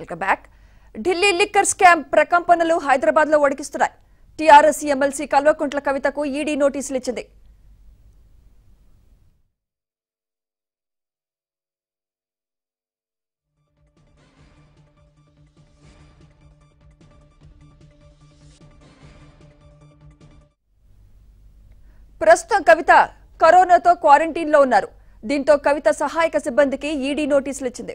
welcome back Delhi liquor scam ప్రకంపనలు హైదరాబాద్ లో వడికిస్తున్నాయి TRS MLC Kalvakuntla కవితకు ఈడీ నోటీసులు ఇచ్చింది ప్రస్తుతం కవిత కరోనాతో క్వారంటైన్ లో ఉన్నారు దీంతో కవిత సహాయక సిబ్బందికి ఈడీ నోటీసులు ఇచ్చింది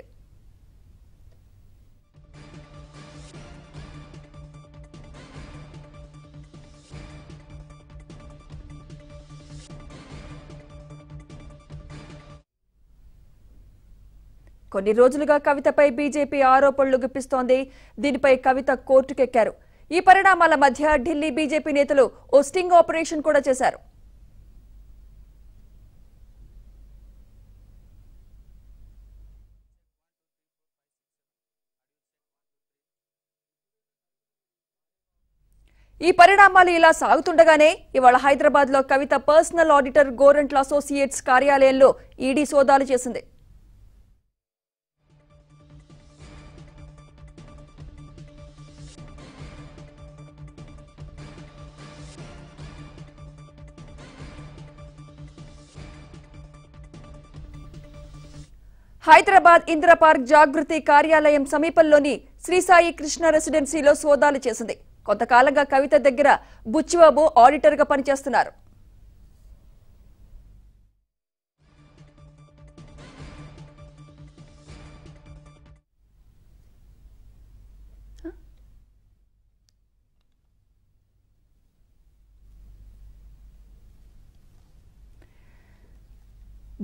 కొన్ని రోజులుగా కవితపై బీజేపీ ఆరోపణలు గుప్పిస్తోంది దీనిపై కవిత కోర్టుకెక్కారు ఈ పరిణామాల మధ్య ఢిల్లీ బీజేపీ నేతలు ఓ స్టింగ్ ఆపరేషన్ కూడా చేశారు ఈ పరిణామాలు ఇలా సాగుతుండగానే ఇవాళ హైదరాబాద్ లో Kavitha personal auditor Gorantla associates కార్యాలయంలో ఈడీ సోదాలు చేసింది హైదరాబాద్ ఇంద్రపార్క్ జాగృతి కార్యాలయం సమీపంలోని శ్రీసాయి కృష్ణ రెసిడెన్సీలో సోదాలు చేసింది కొంతకాలంగా కవిత దగ్గర బుచ్చిబాబు ఆడిటర్గా పనిచేస్తున్నారు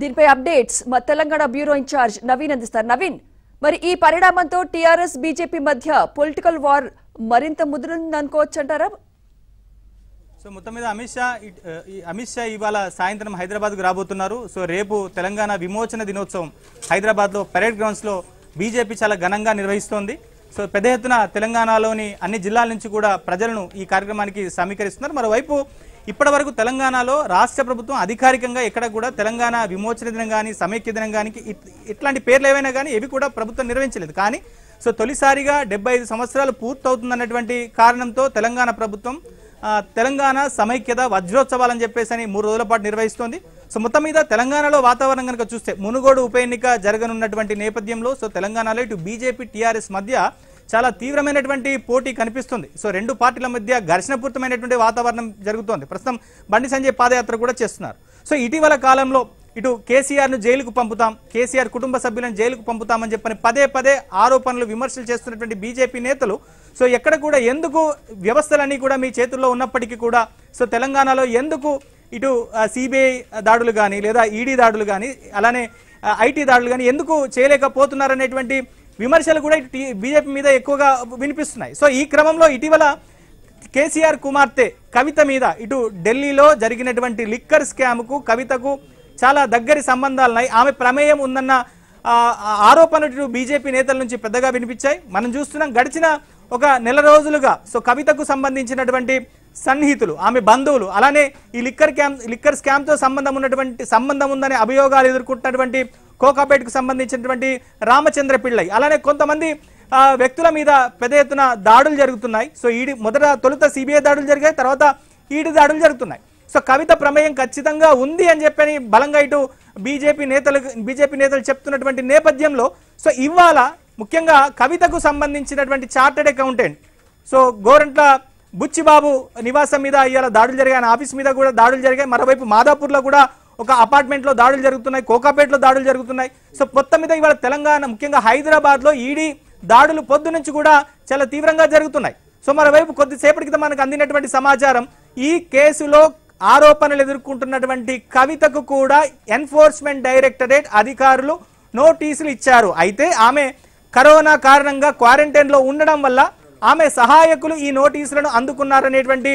దీనిపై అప్డేట్స్ మా తెలంగాణ బ్యూరో ఇన్ఛార్జ్ నవీన్ అందిస్తారు నవీన్ మరి ఈ పరిణామంతో టీఆర్ఎస్ బీజేపీ మధ్య పొలిటికల్ వార్ మరింత అంటారా సో మొత్తం మీద అమిత్ షా అమిత్ షా ఇవాళ సాయంత్రం హైదరాబాద్కు రాబోతున్నారు సో రేపు తెలంగాణ విమోచన దినోత్సవం హైదరాబాద్లో పరేడ్ గ్రౌండ్స్లో బీజేపీ చాలా ఘనంగా నిర్వహిస్తోంది సో పెద్ద ఎత్తున తెలంగాణలోని అన్ని జిల్లాల నుంచి కూడా ప్రజలను ఈ కార్యక్రమానికి సమీకరిస్తున్నారు మరోవైపు ఇప్పటి వరకు తెలంగాణలో రాష్ట్ర ప్రభుత్వం అధికారికంగా ఎక్కడ కూడా తెలంగాణ విమోచన దినం కానీ సమైక్య దినం కానీ ఇట్లాంటి పేర్లు ఏవైనా కానీ ఇవి కూడా ప్రభుత్వం నిర్వహించలేదు కానీ సో తొలిసారిగా డెబ్బై ఐదు సంవత్సరాలు పూర్తవుతుందన్నటువంటి కారణంతో తెలంగాణ ప్రభుత్వం తెలంగాణ సమైక్యత వజ్రోత్సవాలని చెప్పేసి అని మూడు రోజుల పాటు నిర్వహిస్తోంది సో మొత్తం మీద తెలంగాణలో వాతావరణం కనుక చూస్తే మునుగోడు ఉప ఎన్నిక జరగనున్నటువంటి నేపథ్యంలో సో తెలంగాణలో ఇటు బీజేపీ టీఆర్ఎస్ మధ్య చాలా తీవ్రమైనటువంటి పోటీ కనిపిస్తుంది సో రెండు పార్టీల మధ్య ఘర్షణపూర్తమైనటువంటి వాతావరణం జరుగుతోంది ప్రస్తుతం బండి సంజయ్ పాదయాత్ర కూడా చేస్తున్నారు సో ఇటీవల కాలంలో ఇటు కేసీఆర్ను జైలుకు పంపుతాం కేసీఆర్ కుటుంబ సభ్యులను జైలుకు పంపుతామని చెప్పని పదే పదే ఆరోపణలు విమర్శలు చేస్తున్నటువంటి బీజేపీ నేతలు సో ఎక్కడ కూడా ఎందుకు వ్యవస్థలన్నీ కూడా మీ చేతుల్లో ఉన్నప్పటికీ కూడా సో తెలంగాణలో ఎందుకు ఇటు సిబిఐ దాడులు కానీ లేదా ఈడీ దాడులు కానీ అలానే ఐటీ దాడులు కానీ ఎందుకు చేయలేకపోతున్నారనేటువంటి విమర్శలు కూడా బీజేపీ మీద ఎక్కువగా వినిపిస్తున్నాయి సో ఈ క్రమంలో ఇటీవల కేసీఆర్ కుమార్తె కవిత మీద ఇటు ఢిల్లీలో జరిగినటువంటి లిక్కర్ స్కామ్కు కవితకు చాలా దగ్గరి సంబంధాలున్నాయి ఆమె ప్రమేయం ఉందన్న ఆరోపణలు బీజేపీ నేతల నుంచి పెద్దగా వినిపించాయి మనం చూస్తున్నాం గడిచిన ఒక నెల రోజులుగా సో కవితకు సంబంధించినటువంటి సన్నిహితులు ఆమె బంధువులు అలానే ఈ లిక్కర్ క్యాంప్ లిక్కర్ స్కామ్తో సంబంధం ఉన్నటువంటి సంబంధం ఉందనే అభియోగాలు ఎదుర్కొంటున్నటువంటి కోకాపేట్కు సంబంధించినటువంటి రామచంద్ర పిళ్ళై అలానే కొంతమంది వ్యక్తుల మీద పెద్ద ఎత్తున దాడులు జరుగుతున్నాయి సో ఈడి మొదట తొలుత సిబిఐ దాడులు జరిగాయి తర్వాత ఈడి దాడులు జరుగుతున్నాయి సో కవిత ప్రమేయం ఖచ్చితంగా ఉంది అని చెప్పని బలంగా ఇటు బీజేపీ నేతలు బీజేపీ నేతలు చెప్తున్నటువంటి నేపథ్యంలో సో ఇవాళ ముఖ్యంగా కవితకు సంబంధించినటువంటి chartered accountant so Gorantla Buchibabu నివాసం మీద ఇవాళ దాడులు జరిగాయి ఆయన ఆఫీస్ మీద కూడా దాడులు జరిగాయి మరోవైపు మాదాపూర్లో కూడా ఒక అపార్ట్మెంట్లో దాడులు జరుగుతున్నాయి కోకాపేటలో దాడులు జరుగుతున్నాయి సో మొత్తం మీద ఇవాళ తెలంగాణ ముఖ్యంగా హైదరాబాద్లో ఈడీ దాడులు పొద్దు నుంచి కూడా చాలా తీవ్రంగా జరుగుతున్నాయి సో మరోవైపు కొద్దిసేపటి క్రితం మనకు అందినటువంటి సమాచారం ఈ కేసులో ఆరోపణలు ఎదుర్కొంటున్నటువంటి కవితకు కూడా ఎన్ఫోర్స్మెంట్ డైరెక్టరేట్ అధికారులు నోటీసులు ఇచ్చారు అయితే ఆమె కరోనా కారణంగా క్వారంటైన్లో ఉండడం వల్ల ఆమె సహాయకులు ఈ నోటీసులను అందుకున్నారనేటువంటి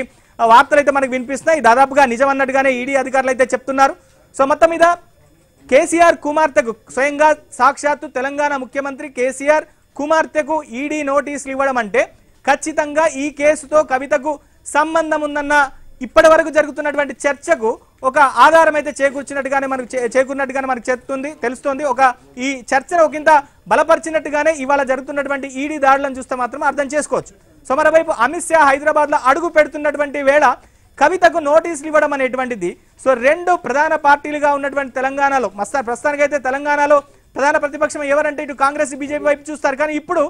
వార్తలు అయితే మనకు వినిపిస్తున్నాయి దాదాపుగా నిజమన్నట్టుగానే ఈడీ అధికారులు అయితే చెప్తున్నారు సో మొత్తం మీద కేసీఆర్ కుమార్తెకు స్వయంగా సాక్షాత్తు తెలంగాణ ముఖ్యమంత్రి కేసీఆర్ కుమార్తెకు ఈడీ నోటీసులు ఇవ్వడం అంటే ఖచ్చితంగా ఈ కేసుతో కవితకు సంబంధం ఉందన్న ఇప్పటి వరకు జరుగుతున్నటువంటి చర్చకు ఒక ఆధారం అయితే చేకూర్చినట్టుగానే మనకు చేకూరినట్టుగానే మనకు చెప్తుంది తెలుస్తుంది ఒక ఈ చర్చను ఒకంత బలపరిచినట్టుగానే ఇవాళ జరుగుతున్నటువంటి ఈడీ దాడులను చూస్తే మాత్రం అర్థం చేసుకోవచ్చు సో మరోవైపు అమిత్ షా హైదరాబాద్లో అడుగు పెడుతున్నటువంటి వేళ కవితకు నోటీసులు ఇవ్వడం అనేటువంటిది సో రెండు ప్రధాన పార్టీలుగా ఉన్నటువంటి తెలంగాణలో ప్రస్తుతానికి అయితే తెలంగాణలో ప్రధాన ప్రతిపక్షం ఎవరంటే ఇటు కాంగ్రెస్ బీజేపీ వైపు చూస్తారు కానీ ఇప్పుడు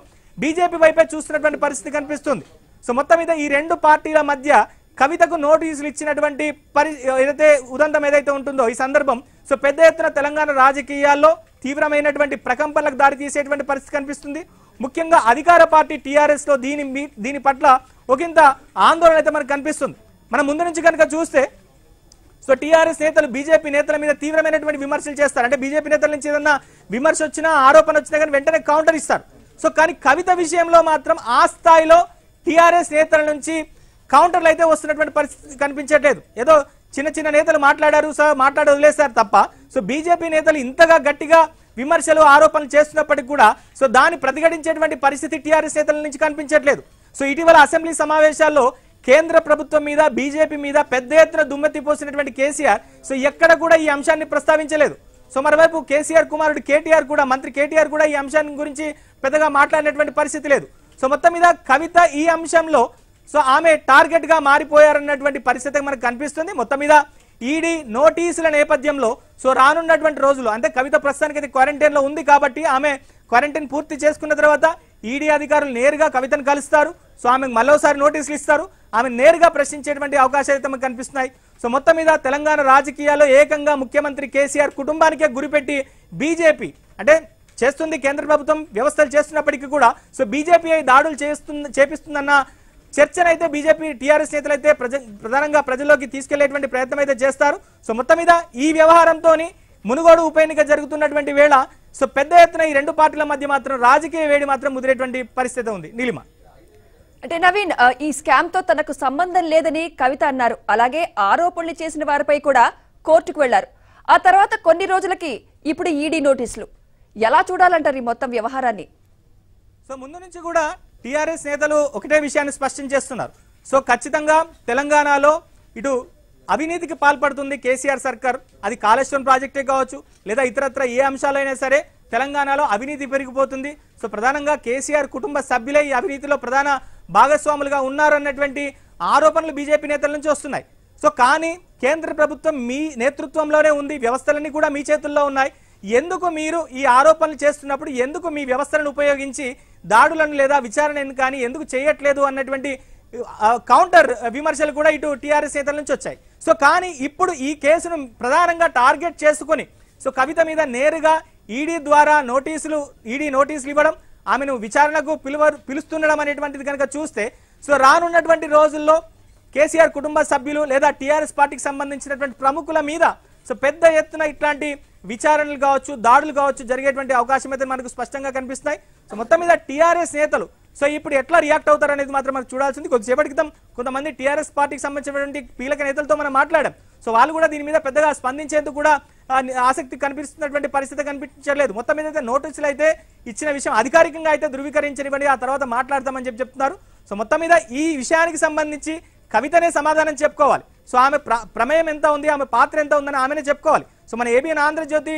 బీజేపీ వైపే చూస్తున్నటువంటి పరిస్థితి కనిపిస్తుంది సో మొత్తం మీద ఈ రెండు పార్టీల మధ్య కవితకు నోటీసులు ఇచ్చినటువంటి పరి ఏదైతే ఉదంతం ఏదైతే ఉంటుందో ఈ సందర్భం సో పెద్ద ఎత్తున తెలంగాణ రాజకీయాల్లో తీవ్రమైనటువంటి ప్రకంపనలకు దారి తీసేటువంటి పరిస్థితి కనిపిస్తుంది ముఖ్యంగా అధికార పార్టీ టీఆర్ఎస్లో దీని దీని పట్ల ఒకంత ఆందోళన అయితే మనకు కనిపిస్తుంది మనం ముందు నుంచి కనుక చూస్తే సో టీఆర్ఎస్ నేతలు బీజేపీ నేతల మీద తీవ్రమైనటువంటి విమర్శలు చేస్తారు అంటే బీజేపీ నేతల నుంచి ఏదన్నా విమర్శ వచ్చినా ఆరోపణ వచ్చినా కానీ వెంటనే కౌంటర్ ఇస్తారు సో కానీ కవిత విషయంలో మాత్రం ఆ స్థాయిలో టీఆర్ఎస్ నేతల నుంచి కౌంటర్లు అయితే వస్తున్నటువంటి పరిస్థితి కనిపించట్లేదు ఏదో చిన్న చిన్న నేతలు మాట్లాడారు సార్ మాట్లాడలేదు వదిలేశారు తప్ప సో బీజేపీ నేతలు ఇంతగా గట్టిగా విమర్శలు ఆరోపణలు చేస్తున్నప్పటికీ కూడా సో దాన్ని ప్రతిఘటించేటువంటి పరిస్థితి టీఆర్ఎస్ నేతల నుంచి కనిపించట్లేదు సో ఇటీవల అసెంబ్లీ సమావేశాల్లో కేంద్ర ప్రభుత్వం మీద బీజేపీ మీద పెద్ద ఎత్తున దుమ్మెత్తి పోసినటువంటి కేసీఆర్ సో ఎక్కడ కూడా ఈ అంశాన్ని ప్రస్తావించలేదు సో మరోవైపు కేసీఆర్ కుమారుడు కేటీఆర్ కూడా మంత్రి కేటీఆర్ కూడా ఈ అంశాన్ని గురించి పెద్దగా మాట్లాడినటువంటి పరిస్థితి లేదు సో మొత్తం మీద కవిత ఈ అంశంలో సో ఆమె టార్గెట్గా మారిపోయారన్నటువంటి పరిస్థితి మనకు కనిపిస్తుంది మొత్తం మీద ఈడీ నోటీసుల నేపథ్యంలో సో రానున్నటువంటి రోజులు అంటే కవిత ప్రస్తుతానికి అయితే క్వారంటైన్లో ఉంది కాబట్టి ఆమె క్వారంటైన్ పూర్తి చేసుకున్న తర్వాత ఈడీ అధికారులు నేరుగా కవితను కలుస్తారు సో ఆమెకు మరోసారి నోటీసులు ఇస్తారు ఆమె నేరుగా ప్రశ్నించేటువంటి అవకాశాలు అయితే మనకు కనిపిస్తున్నాయి సో మొత్తం మీద తెలంగాణ రాజకీయాల్లో ఏకంగా ముఖ్యమంత్రి కేసీఆర్ కుటుంబానికే గురిపెట్టి బీజేపీ అంటే చేస్తుంది కేంద్ర ప్రభుత్వం వ్యవస్థలు చేస్తున్నప్పటికీ కూడా సో బీజేపీ దాడులు చేస్తుంది చేపిస్తుందన్న చర్చనైతే బీజేపీ టీఆర్ఎస్ నేతలు అయితే ప్రధానంగా ప్రజల్లోకి తీసుకెళ్లేటువంటి ప్రయత్నం అయితే చేస్తారు సో మొత్తం మీద ఈ వ్యవహారంతో మునుగోడు ఉప ఎన్నిక జరుగుతున్నటువంటి వేళ సో పెద్ద ఎత్తున ఈ రెండు పార్టీల మధ్య మాత్రం రాజకీయ వేడి మాత్రం ముదిరేటువంటి పరిస్థితి ఉంది నీలిమ అంటే నవీన్ ఈ స్కామ్ తో తనకు సంబంధం లేదని కవిత అన్నారు అలాగే ఆరోపణలు చేసిన వారిపై కూడా కోర్టుకు వెళ్లారు ఆ తర్వాత కొన్ని రోజులకి ఇప్పుడు ఈడీ నోటీసులు ఎలా చూడాలంటారు ఈ మొత్తం వ్యవహారాన్ని సో ముందు నుంచి కూడా టీఆర్ఎస్ నేతలు ఒకటే విషయాన్ని స్పష్టం చేస్తున్నారు సో ఖచ్చితంగా తెలంగాణలో ఇటు అవినీతికి పాల్పడుతుంది కేసీఆర్ సర్కార్ అది కాళేశ్వరం ప్రాజెక్టే కావచ్చు లేదా ఇతరత్ర ఏ అంశాలైనా సరే తెలంగాణలో అవినీతి పెరిగిపోతుంది సో ప్రధానంగా కేసీఆర్ కుటుంబ సభ్యులే ఈ అవినీతిలో ప్రధాన భాగస్వాములుగా ఉన్నారన్నటువంటి ఆరోపణలు బీజేపీ నేతల నుంచి వస్తున్నాయి సో కానీ కేంద్ర ప్రభుత్వం మీ నేతృత్వంలోనే ఉంది వ్యవస్థలన్నీ కూడా మీ చేతుల్లో ఉన్నాయి ఎందుకు మీరు ఈ ఆరోపణలు చేస్తున్నప్పుడు ఎందుకు మీ వ్యవస్థలను ఉపయోగించి దాడులను లేదా విచారణను కానీ ఎందుకు చేయట్లేదు అన్నటువంటి కౌంటర్ విమర్శలు కూడా ఇటు టీఆర్ఎస్ నేతల నుంచి వచ్చాయి సో కానీ ఇప్పుడు ఈ కేసును ప్రధానంగా టార్గెట్ చేసుకుని సో కవిత మీద నేరుగా ఈడీ ద్వారా నోటీసులు ఈడీ నోటీసులు ఇవ్వడం ఆమెను విచారణకు పిలువ పిలుస్తుండడం అనేటువంటిది కనుక చూస్తే సో రానున్నటువంటి రోజుల్లో కేసీఆర్ కుటుంబ సభ్యులు లేదా టీఆర్ఎస్ పార్టీకి సంబంధించినటువంటి ప్రముఖుల మీద సో పెద్ద ఎత్తున ఇట్లాంటి విచారణలు కావచ్చు దాడులు కావచ్చు జరిగేటువంటి అవకాశం అయితే మనకు స్పష్టంగా కనిపిస్తున్నాయి సో మొత్తం మీద టీఆర్ఎస్ నేతలు సో ఇప్పుడు ఎట్లా రియాక్ట్ అవుతారు అనేది మాత్రం మనకు చూడాల్సింది కొద్దిసేపటి క్రితం కొంతమంది టీఆర్ఎస్ పార్టీకి సంబంధించినటువంటి కీలక నేతలతో మనం మాట్లాడాం సో వాళ్ళు కూడా దీని మీద పెద్దగా స్పందించేందుకు కూడా ఆసక్తి కనిపిస్తున్నటువంటి పరిస్థితి కనిపించట్లేదు మొత్తం మీద అయితే నోటీసులు అయితే ఇచ్చిన విషయం అధికారికంగా అయితే ధృవీకరించనివ్వండి ఆ తర్వాత మాట్లాడతామని చెప్పి చెప్తున్నారు సో మొత్తం మీద ఈ విషయానికి సంబంధించి కవితనే సమాధానం చెప్పుకోవాలి సో ఆమె ప్రమేయం ఎంత ఉంది ఆమె పాత్ర ఎంత ఉందని ఆమెనే చెప్పుకోవాలి సో మన ఏబిఎన్ ఆంధ్రజ్యోతి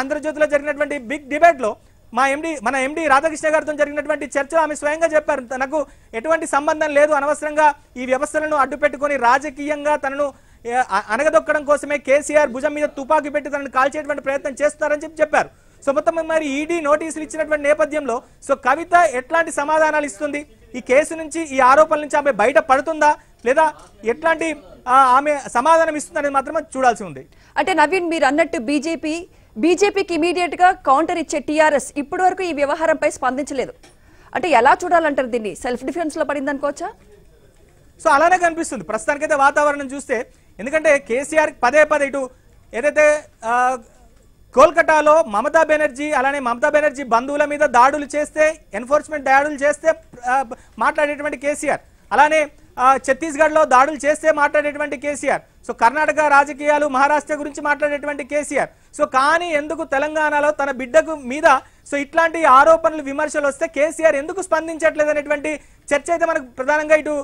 ఆంధ్రజ్యోతిలో జరిగినటువంటి బిగ్ డిబేట్లో మా ఎండి మన ఎండి రాధాకృష్ణ గారితో జరిగినటువంటి చర్చలో ఆమె స్వయంగా చెప్పారు తనకు ఎటువంటి సంబంధం లేదు అనవసరంగా ఈ వ్యవస్థలను అడ్డుపెట్టుకొని రాజకీయంగా తనను అనగదొక్కడం కోసమే కేసీఆర్ భుజం మీద తుపాకీ పెట్టి తనను కాల్చేటువంటి ప్రయత్నం చేస్తున్నారని చెప్పి చెప్పారు సో మొత్తం మరి ఈడీ నోటీసులు ఇచ్చినటువంటి నేపథ్యంలో సో కవిత ఎట్లాంటి సమాధానాలు ఇస్తుంది ఈ కేసు నుంచి ఈ ఆరోపణల నుంచి ఆమె బయట పడుతుందా లేదా ఎట్లాంటి ఆమె సమాధానం అనేది మాత్రం చూడాల్సి ఉంది అంటే నవీన్ మీరు అన్నట్టు బీజేపీ బీజేపీకి ఇమీడియట్ గా కౌంటర్ ఇచ్చే టీఆర్ఎస్ ఇప్పటి వరకు ఈ వ్యవహారంపై స్పందించలేదు అంటే ఎలా చూడాలంటారు దీన్ని సెల్ఫ్ డిఫెన్స్ లో పడింది అనుకోవచ్చా సో అలానే కనిపిస్తుంది ప్రస్తుతానికైతే వాతావరణం చూస్తే ఎందుకంటే కేసీఆర్ పదే పదే ఇటు ఏదైతే కోల్కతాలో మమతా బెనర్జీ అలానే మమతా బెనర్జీ బంధువుల మీద దాడులు చేస్తే ఎన్ఫోర్స్మెంట్ దాడులు చేస్తే మాట్లాడేటువంటి కేసీఆర్ అలానే ఛత్తీస్గఢ్లో దాడులు చేస్తే మాట్లాడేటువంటి కేసీఆర్ సో కర్ణాటక రాజకీయాలు మహారాష్ట్ర గురించి మాట్లాడేటువంటి కేసీఆర్ సో కానీ ఎందుకు తెలంగాణలో తన బిడ్డకు మీద సో ఇట్లాంటి ఆరోపణలు విమర్శలు వస్తే కేసీఆర్ ఎందుకు స్పందించట్లేదు అనేటువంటి చర్చ అయితే మనకు ప్రధానంగా ఇటు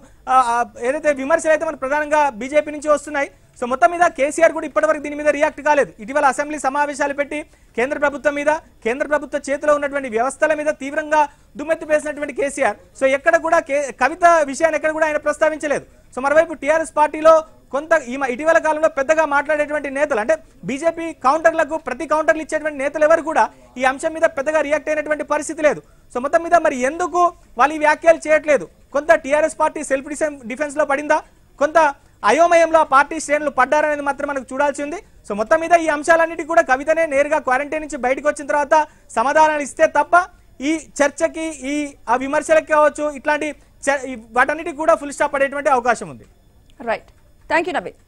ఏదైతే విమర్శలు అయితే మనకు ప్రధానంగా బీజేపీ నుంచి వస్తున్నాయి సో మొత్తం మీద కేసీఆర్ కూడా ఇప్పటివరకు దీని మీద రియాక్ట్ కాలేదు ఇటీవల అసెంబ్లీ సమావేశాలు పెట్టి కేంద్ర ప్రభుత్వం మీద కేంద్ర ప్రభుత్వ చేతిలో ఉన్నటువంటి వ్యవస్థల మీద తీవ్రంగా దుమ్మెత్తి వేసినటువంటి కేసీఆర్ సో ఎక్కడ కూడా కవిత విషయాన్ని ఎక్కడ కూడా ఆయన ప్రస్తావించలేదు సో మరోవైపు టీఆర్ఎస్ పార్టీలో కొంత ఈ ఇటీవల కాలంలో పెద్దగా మాట్లాడేటువంటి నేతలు అంటే బీజేపీ కౌంటర్లకు ప్రతి కౌంటర్లు ఇచ్చేటువంటి నేతలు ఎవరు కూడా ఈ అంశం మీద పెద్దగా రియాక్ట్ అయినటువంటి పరిస్థితి లేదు సో మొత్తం మీద మరి ఎందుకు వాళ్ళు ఈ వ్యాఖ్యలు చేయట్లేదు కొంత టీఆర్ఎస్ పార్టీ సెల్ఫ్ డిఫెన్స్ లో పడిందా కొంత అయోమయంలో పార్టీ శ్రేణులు పడ్డారనేది మాత్రం మనకు చూడాల్సి ఉంది సో మొత్తం మీద ఈ అంశాలన్నిటి కూడా కవితనే నేరుగా క్వారంటైన్ నుంచి బయటకు వచ్చిన తర్వాత సమాధానాలు ఇస్తే తప్ప ఈ చర్చకి ఈ ఆ విమర్శలకు కావచ్చు ఇట్లాంటి వాటన్నిటికి కూడా ఫుల్ స్టాప్ పడేటువంటి అవకాశం ఉంది రైట్ థ్యాంక్ యూ నవీన్